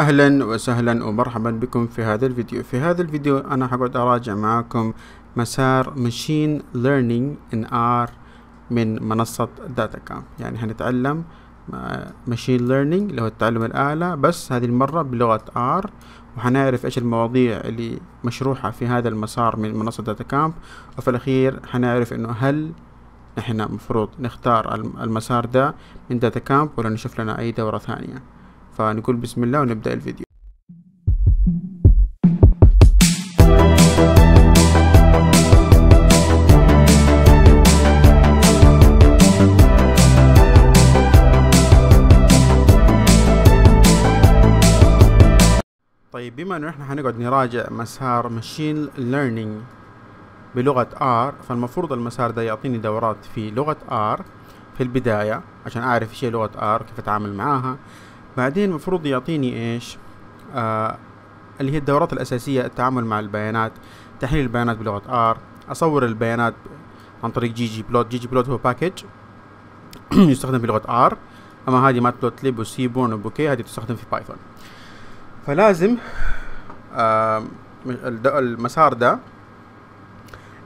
اهلا وسهلا ومرحبا بكم في هذا الفيديو في هذا الفيديو انا حقعد اراجع معاكم مسار ماشين ليرنينج ان ار من منصة داتا كام يعني هنتعلم ماشين ليرنينج اللي هو التعلم الآلة بس هذه المرة بلغة ار وحنعرف ايش المواضيع اللي مشروحة في هذا المسار من منصة داتا كامب وفي الأخير حنعرف انه هل نحن مفروض نختار المسار ده من داتا كامب ولا نشوف لنا اي دورة ثانية فنقول بسم الله ونبدأ الفيديو طيب بما انه احنا هنقعد نراجع مسار ماشين ليرنينج بلغة R فالمفروض المسار ده يعطيني دورات في لغة R في البداية عشان اعرف ايش هي لغة R كيف اتعامل معاها بعدين المفروض يعطيني ايش آه اللي هي الدورات الأساسية التعامل مع البيانات تحليل البيانات بلغة R أصور البيانات عن طريق جي جي بلوت جي جي بلوت هو باكج يستخدم بلغة R أما هذه ماتبلوتليب وسيبون وبوكي هذه تستخدم في بايثون فلازم آه المسار ده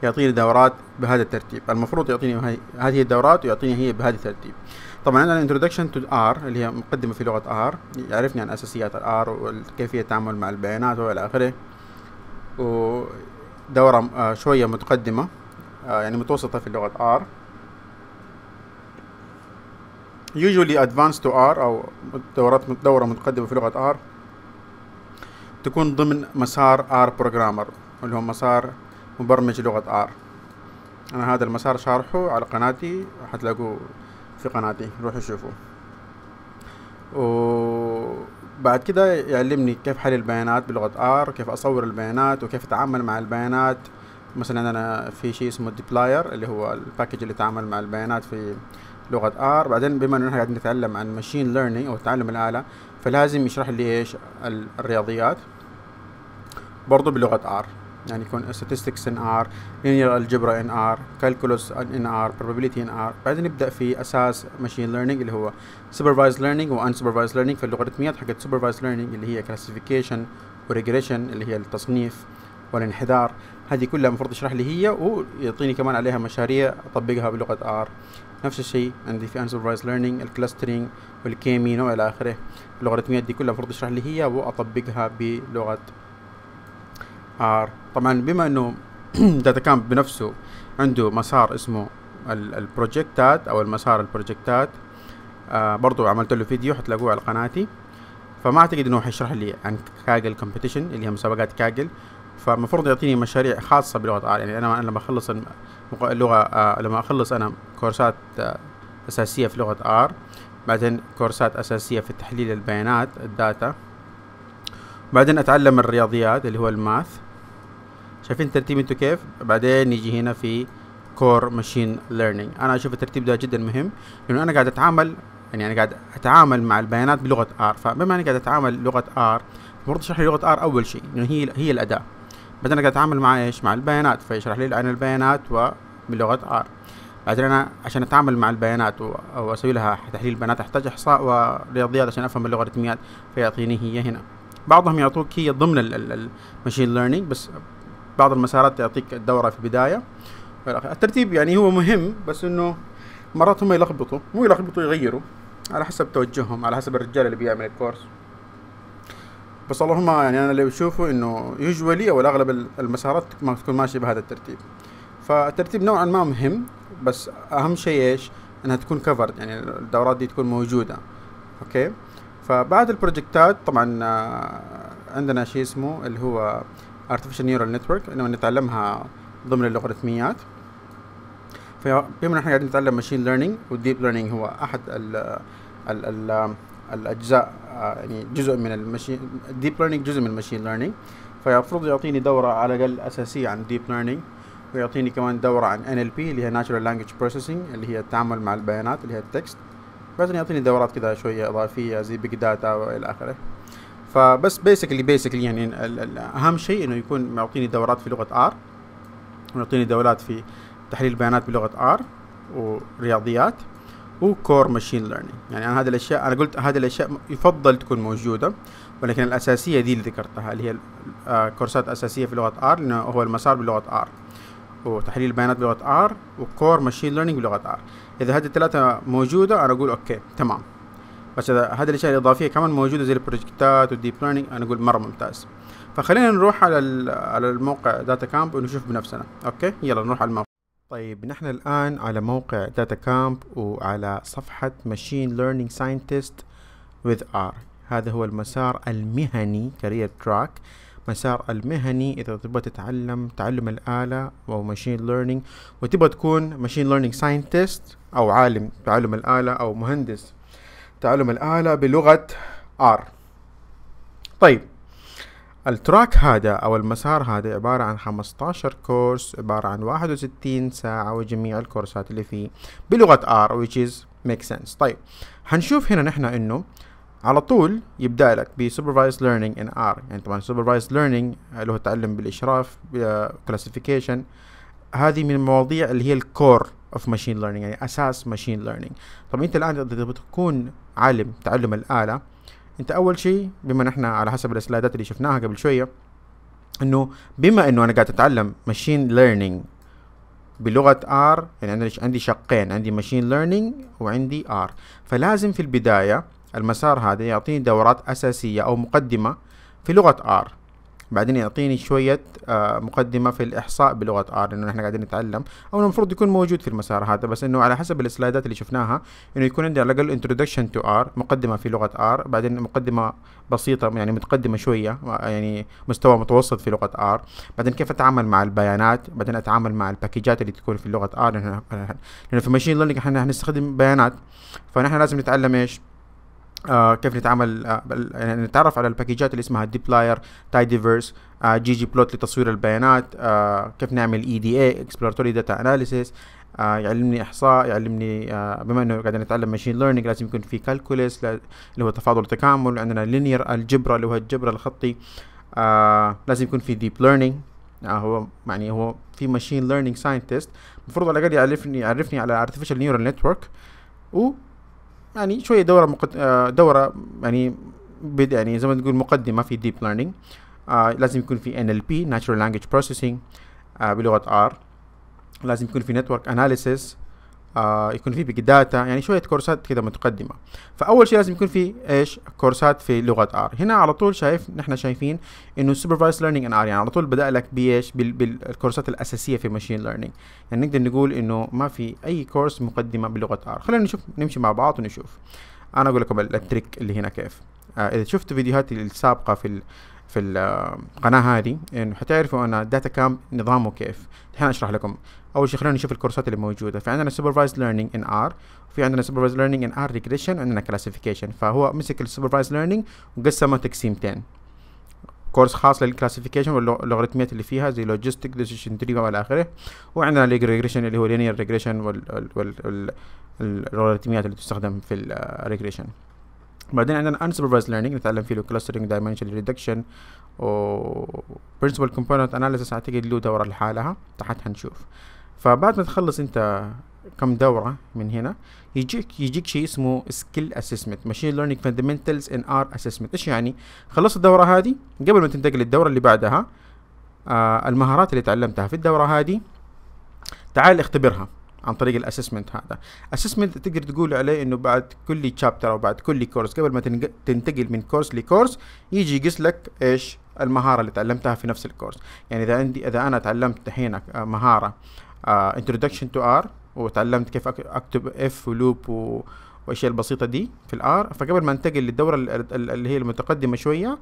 يعطيني دورات بهذا الترتيب المفروض يعطيني هذه الدورات ويعطيني هي بهذا الترتيب طبعا انا introduction تو ار اللي هي مقدمه في لغه ار يعرفني عن اساسيات الار وكيفيه التعامل مع البيانات والى اخره ودوره آه، شويه متقدمه آه، يعني متوسطه في لغه ار usually advanced to R أو دورات دورة متقدمة في لغة R تكون ضمن مسار R programmer اللي هو مسار مبرمج لغة R أنا هذا المسار شارحه على قناتي حتلاقوه في قناتي روحوا شوفوا وبعد كده يعلمني كيف حل البيانات بلغة ار كيف اصور البيانات وكيف اتعامل مع البيانات مثلا انا في شيء اسمه ديبلاير اللي هو الباكج اللي يتعامل مع البيانات في لغة ار بعدين بما انه نحن قاعدين نتعلم عن ماشين ليرنينج او تعلم الآلة فلازم يشرح لي ايش الرياضيات برضو بلغة ار يعني يكون statistics in R linear algebra in R calculus in R probability in R بعدين نبدا في اساس machine learning اللي هو supervised learning و unsupervised learning في اللوغاريتميات حقت supervised learning اللي هي classification و regression اللي هي التصنيف والانحدار هذه كلها المفروض يشرح لي هي ويعطيني كمان عليها مشاريع اطبقها بلغه ار نفس الشيء عندي في unsupervised learning الكلاسترينج والكيمينو الى اخره اللوغاريتميات دي كلها المفروض يشرح لي هي واطبقها بلغه ار طبعا بما انه داتا كامب بنفسه عنده مسار اسمه البروجكتات او المسار البروجكتات آه برضو عملت له فيديو حتلاقوه على قناتي فما اعتقد انه حيشرح لي عن كاجل كومبيتيشن اللي هي مسابقات كاجل فالمفروض يعطيني مشاريع خاصه بلغه آه، ار يعني انا لما اخلص اللغه آه لما اخلص انا كورسات آه اساسيه في لغه ار بعدين كورسات اساسيه في تحليل البيانات الداتا بعدين اتعلم الرياضيات اللي هو الماث شايفين الترتيب انتو كيف بعدين نيجي هنا في كور ماشين ليرنينج انا اشوف الترتيب ده جدا مهم لانه انا قاعد اتعامل يعني انا قاعد اتعامل مع البيانات بلغه ار فبما اني قاعد اتعامل لغه ار المفروض اشرح لي لغه ار اول شيء لانه هي هي الاداه بعدين انا قاعد اتعامل مع ايش مع البيانات فيشرح لي عن البيانات وبلغه ار بعدين انا عشان اتعامل مع البيانات واسوي لها تحليل بيانات احتاج احصاء ورياضيات عشان افهم اللوغاريتميات فيعطيني هي هنا بعضهم يعطوك هي ضمن الماشين ليرنينج بس بعض المسارات تعطيك الدوره في البدايه الترتيب يعني هو مهم بس انه مرات هم يلخبطوا مو يلخبطوا يغيروا على حسب توجههم على حسب الرجال اللي بيعمل الكورس بس اللهم يعني انا اللي بشوفه انه يوجوالي او الاغلب المسارات ما تكون ماشيه بهذا الترتيب فالترتيب نوعا ما مهم بس اهم شيء ايش انها تكون كفرد يعني الدورات دي تكون موجوده اوكي فبعد البروجكتات طبعا آه، عندنا شيء اسمه اللي هو artificial neural network انما نتعلمها ضمن اللوغاريتميات فبما احنا قاعدين نتعلم ماشين ليرنينج والديب ليرنينج هو احد ال ال ال الاجزاء يعني جزء من الماشين الديب ليرنينج جزء من الماشين ليرنينج فيفرض يعطيني دوره على الاقل اساسيه عن الديب ليرنينج ويعطيني كمان دوره عن NLP اللي هي Natural Language Processing اللي هي التعامل مع البيانات اللي هي التكست بعدين يعطيني دورات كذا شويه اضافيه زي بيج داتا والى اخره فبس بيسكلي بيسكلي يعني اهم شيء انه يكون معطيني دورات في لغه ار معطيني دورات في تحليل البيانات بلغه ار ورياضيات وكور ماشين ليرنينج يعني انا هذه الاشياء انا قلت هذه الاشياء يفضل تكون موجوده ولكن الاساسيه دي اللي ذكرتها اللي هي آه، كورسات اساسيه في لغه ار لانه هو المسار بلغه ار وتحليل البيانات بلغه ار وكور ماشين ليرنينج بلغه ار اذا هذه الثلاثه موجوده انا اقول اوكي تمام بس هذه الاشياء الاضافيه كمان موجوده زي البروجكتات والديب ليرنينج انا اقول مره ممتاز فخلينا نروح على على الموقع داتا كامب ونشوف بنفسنا اوكي يلا نروح على الموقع طيب نحن الان على موقع داتا كامب وعلى صفحه ماشين ليرنينج ساينتست with R هذا هو المسار المهني كارير تراك مسار المهني اذا تبغى تتعلم تعلم الاله او ماشين ليرنينج وتبغى تكون ماشين ليرنينج ساينتست او عالم تعلم الاله او مهندس تعلم الآلة بلغة R طيب التراك هذا أو المسار هذا عبارة عن 15 كورس عبارة عن 61 ساعة وجميع الكورسات اللي فيه بلغة R which is make sense طيب هنشوف هنا نحن إنه على طول يبدأ لك ب supervised learning in R يعني طبعا supervised learning اللي هو التعلم بالإشراف آه، classification هذه من المواضيع اللي هي الكور اوف ماشين ليرنينج يعني اساس ماشين ليرنينج طب انت الان اذا بتكون عالم تعلم الاله انت اول شيء بما نحن على حسب السلايدات اللي شفناها قبل شويه انه بما انه انا قاعد اتعلم ماشين ليرنينج بلغه ار يعني انا عندي شقين عندي ماشين ليرنينج وعندي ار فلازم في البدايه المسار هذا يعطيني دورات اساسيه او مقدمه في لغه ار بعدين يعطيني شوية آه، مقدمة في الإحصاء بلغة R إنه نحن قاعدين نتعلم أو المفروض يكون موجود في المسار هذا بس إنه على حسب السلايدات اللي شفناها إنه يكون عندي على الأقل Introduction to R مقدمة في لغة R بعدين مقدمة بسيطة يعني متقدمة شوية آه، يعني مستوى متوسط في لغة R بعدين كيف أتعامل مع البيانات بعدين أتعامل مع الباكيجات اللي تكون في لغة R لأنه في ماشين ليرنينج نحن نستخدم بيانات فنحن لازم نتعلم إيش آه كيف نتعامل آه يعني نتعرف على الباكجات اللي اسمها ديبلاير تاي آه جي جي بلوت لتصوير البيانات آه كيف نعمل اي دي اي اكسبلوراتوري داتا اناليسيس يعلمني احصاء يعلمني آه بما انه قاعد نتعلم ماشين ليرنينج لازم يكون في كالكولس اللي هو تفاضل وتكامل عندنا لينير الجبرا اللي هو الجبر الخطي آه لازم يكون في ديب ليرنينج آه هو يعني هو في ماشين ليرنينج ساينتست المفروض على الاقل يعرفني يعرفني على ارتفيشال نيورال نتورك و يعني شويه دوره مقد... آه، دوره يعني بد يعني زي ما تقول مقدمه في ديب ليرنينج آه لازم يكون في ان ال بي ناتشورال Processing بروسيسنج آه، بلغه ار لازم يكون في نتورك اناليسيس آه يكون في بيج داتا يعني شويه كورسات كده متقدمه فاول شيء لازم يكون في ايش كورسات في لغه ار هنا على طول شايف نحن شايفين انه سوبرفايز ليرنينج ان ار يعني على طول بدا لك بايش بالكورسات الاساسيه في ماشين ليرنينج يعني نقدر نقول انه ما في اي كورس مقدمه بلغه ار خلينا نشوف نمشي مع بعض ونشوف انا اقول لكم التريك اللي هنا كيف آه اذا شفتوا فيديوهاتي السابقه في في القناه هذه انه حتعرفوا انا داتا كامب نظامه كيف الحين اشرح لكم اول شيء خلونا نشوف الكورسات اللي موجوده في عندنا سوبرفايز ليرنينج ان ار وفي عندنا سوبرفايز ليرنينج ان ار ريجريشن عندنا كلاسيفيكيشن فهو مسك السوبرفايز ليرنينج وقسمه تقسيمتين كورس خاص للكلاسيفيكيشن واللوغاريتميات اللي فيها زي لوجيستيك ديسيشن تري والى اخره وعندنا الريجريشن اللي هو لينير ريجريشن واللوغاريتميات اللي تستخدم في الريجريشن بعدين عندنا unsupervised learning نتعلم فيه clustering dimensional reduction و principal component analysis اعتقد له دورة لحالها تحت حنشوف فبعد ما تخلص انت كم دورة من هنا يجيك يجيك شيء اسمه skill assessment ماشين learning fundamentals in R assessment ايش يعني؟ خلصت الدورة هذه قبل ما تنتقل للدورة اللي بعدها آه المهارات اللي تعلمتها في الدورة هذه تعال اختبرها عن طريق الاسسمنت هذا اسسمنت تقدر تقول عليه انه بعد كل تشابتر او بعد كل كورس قبل ما تنتقل من كورس لكورس يجي يقيس لك ايش المهاره اللي تعلمتها في نفس الكورس يعني اذا عندي اذا انا تعلمت الحين مهاره انتدكشن تو ار وتعلمت كيف اكتب اف ولوب و البسيطه دي في الار فقبل ما انتقل للدوره اللي هي المتقدمه شويه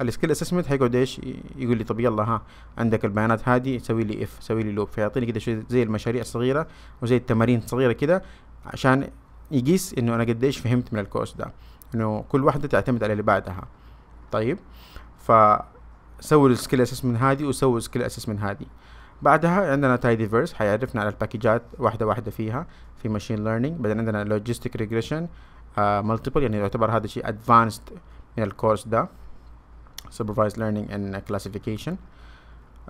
السكيل اسسمنت هيقعد ايش يقول لي طب يلا ها عندك البيانات هذه سوي لي اف سوي لي لوب فيعطيني كده زي المشاريع الصغيره وزي التمارين الصغيره كده عشان يقيس انه انا قديش فهمت من الكورس ده انه كل واحده تعتمد على اللي بعدها طيب سوي السكيل اسسمنت هذه وسوي السكيل اسسمنت هذه بعدها عندنا تايديفيرس حيعرفنا على الباكجات واحده واحده فيها في ماشين ليرنينج بعدين عندنا لوجيستيك ريجريشن ملتيبل يعني يعتبر هذا شيء ادفانسد من الكورس ده supervised learning and classification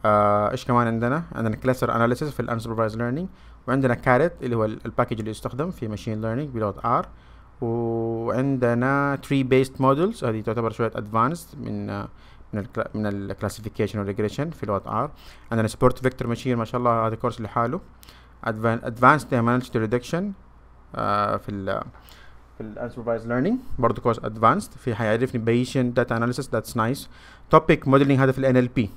ايش uh, كمان عندنا عندنا cluster analysis في unsupervised learning وعندنا carrot اللي هو الباكج اللي يستخدم في machine learning بلوت R وعندنا tree based models هذه تعتبر شوية advanced من uh, من ال من الكلاسيفيكيشن والريجريشن في لغة R عندنا support vector machine ما شاء الله هذا كورس لحاله advanced dimensional reduction uh, في في unsupervised ليرنينج برضه كورس ادفانسد في هيعرفني Bayesian داتا اناليسيس ذاتس نايس توبيك موديلنج هذا في الان ال بي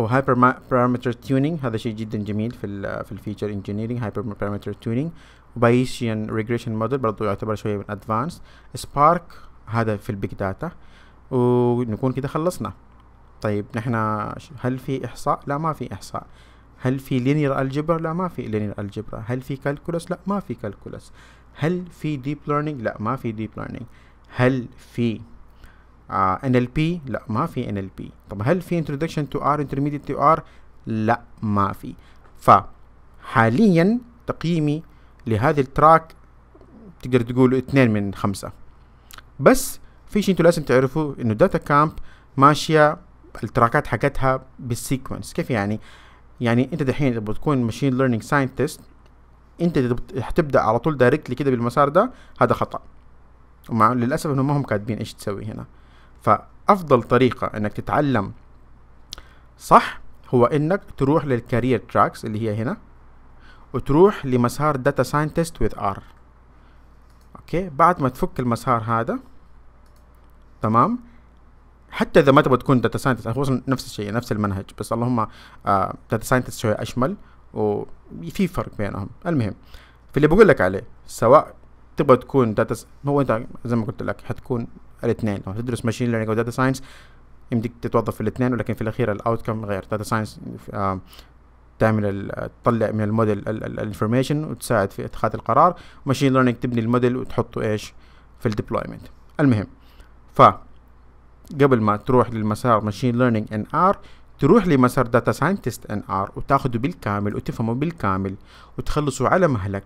hyper بارامتر تيونينج هذا شيء جدا جميل في ال في الفيتشر انجينيرنج هايبر بارامتر تيونينج Bayesian ريجريشن موديل برضه يعتبر شويه من advanced سبارك هذا في البيج داتا ونكون كده خلصنا طيب نحن هل في احصاء لا ما في احصاء هل في لينير الجبر لا ما في لينير الجبر هل في كالكولس لا ما في كالكولس هل في ديب ليرنينج لا ما في ديب ليرنينج هل في ان ال بي لا ما في ان ال بي طب هل في انتدكشن تو ار انترميديت تو ار لا ما في فحاليا تقييمي لهذا التراك تقدر تقول اثنين من خمسة بس في شيء انتم لازم تعرفوه انه داتا كامب ماشية التراكات حقتها بالسيكونس كيف يعني يعني انت دحين تبغى تكون ماشين ليرنينج ساينتست انت هتبدا على طول دايركتلي كده بالمسار ده هذا خطا ومع للاسف انهم ما هم كاتبين ايش تسوي هنا فافضل طريقه انك تتعلم صح هو انك تروح للكارير تراكس اللي هي هنا وتروح لمسار داتا ساينتست وذ ار اوكي بعد ما تفك المسار هذا تمام حتى اذا ما تبغى تكون داتا ساينتست هو نفس الشيء نفس المنهج بس اللهم داتا آه، ساينتست شويه اشمل وفي فرق بينهم المهم فاللي بقول لك عليه سواء تبغى تكون داتا س... هو انت زي ما قلت لك حتكون الاثنين لو تدرس ماشين ليرنينج او داتا ساينس يمديك تتوظف في الاثنين ولكن في الاخير الاوت كم غير داتا ساينس تعمل تطلع من الموديل الانفورميشن وتساعد في اتخاذ القرار ماشين ليرنينج تبني الموديل وتحطه ايش في الديبلويمنت المهم ف قبل ما تروح للمسار ماشين ليرنينج ان ار تروح لمسار داتا ساينتست ان ار وتاخده بالكامل وتفهمه بالكامل وتخلصه على مهلك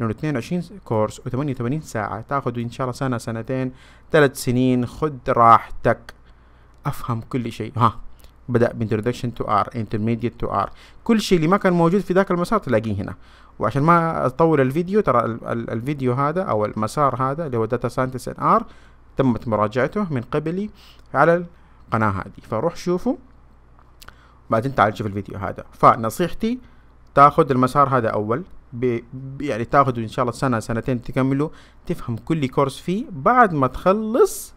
لانه 22 كورس و88 ساعة تاخده ان شاء الله سنة سنتين ثلاث سنين خد راحتك افهم كل شيء ها بدأ بانترودكشن تو ار انترميديت تو ار كل شيء اللي ما كان موجود في ذاك المسار تلاقيه هنا وعشان ما اطول الفيديو ترى الفيديو هذا او المسار هذا اللي هو داتا ساينتست ان ار تمت مراجعته من قبلي على القناة هذه فروح شوفوا بعدين تعال شوف الفيديو هذا فنصيحتي تاخذ المسار هذا اول بي يعني تاخذه ان شاء الله سنه سنتين تكمله تفهم كل كورس فيه بعد ما تخلص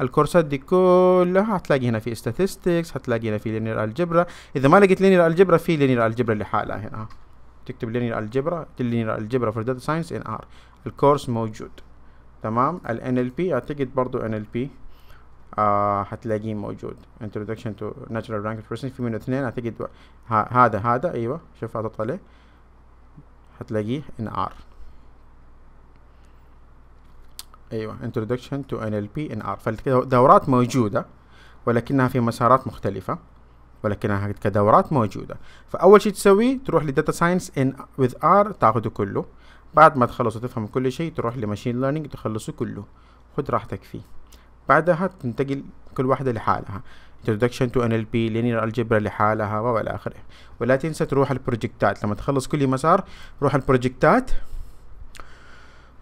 الكورسات دي كلها هتلاقي هنا في statistics هتلاقي هنا في linear algebra اذا ما لقيت linear algebra في linear algebra اللي حالها هنا تكتب linear algebra linear algebra for data science in R الكورس موجود تمام ال NLP اعتقد برضو NLP آه هتلاقيه موجود introduction to natural language processing في منه اثنين اعتقد هذا هذا ايوه شوف اضغط عليه هتلاقيه in R ايوه introduction to NLP in R فالدورات موجودة ولكنها في مسارات مختلفة ولكنها كدورات موجودة فأول شيء تسويه تروح لداتا ساينس in with R تاخده كله بعد ما تخلص وتفهم كل شيء تروح لماشين ليرنينج تخلصه كله خد راحتك فيه بعدها تنتقل كل واحدة لحالها introduction to NLP linear algebra لحالها والى اخره ولا تنسى تروح البروجكتات لما تخلص كل مسار روح البروجكتات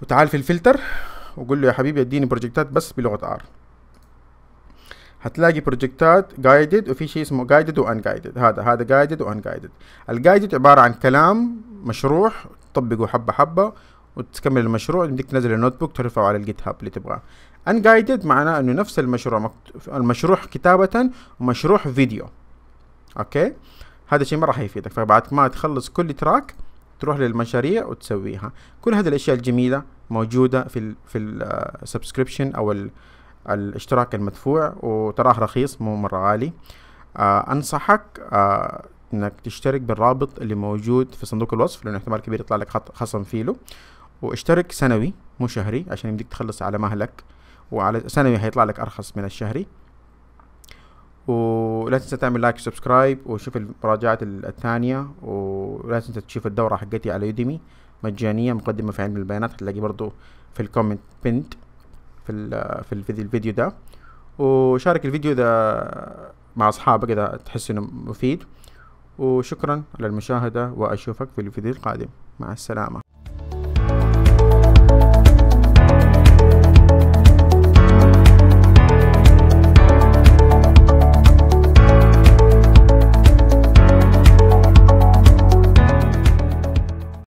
وتعال في الفلتر وقول له يا حبيبي اديني بروجكتات بس بلغة R هتلاقي بروجكتات guided وفي شيء اسمه guided و unguided هذا هذا guided و unguided الguided عبارة عن كلام مشروح تطبقه حبة حبة وتكمل المشروع بدك تنزل النوت بوك ترفعه على الجيت هاب اللي تبغاه unguided معناه انه نفس المشروع المشروع المشروح كتابة ومشروح فيديو اوكي هذا الشيء راح يفيدك فبعد ما تخلص كل تراك تروح للمشاريع وتسويها كل هذه الاشياء الجميلة موجودة في ال في السبسكريبشن آه، او ال الاشتراك المدفوع وتراه رخيص مو مرة غالي آه انصحك آه انك تشترك بالرابط اللي موجود في صندوق الوصف لانه احتمال كبير يطلع لك خصم فيه له واشترك سنوي مو شهري عشان يمديك تخلص على مهلك وعلى سنوي هيطلع لك ارخص من الشهري ولا تنسى تعمل لايك وسبسكرايب وشوف المراجعات الثانية ولا تنسى تشوف الدورة حقتي على يوديمي مجانية مقدمة في علم البيانات هتلاقي برضو في الكومنت بنت في ال في الفيديو ده وشارك الفيديو ده مع اصحابك اذا تحس انه مفيد وشكرا على المشاهدة واشوفك في الفيديو القادم مع السلامة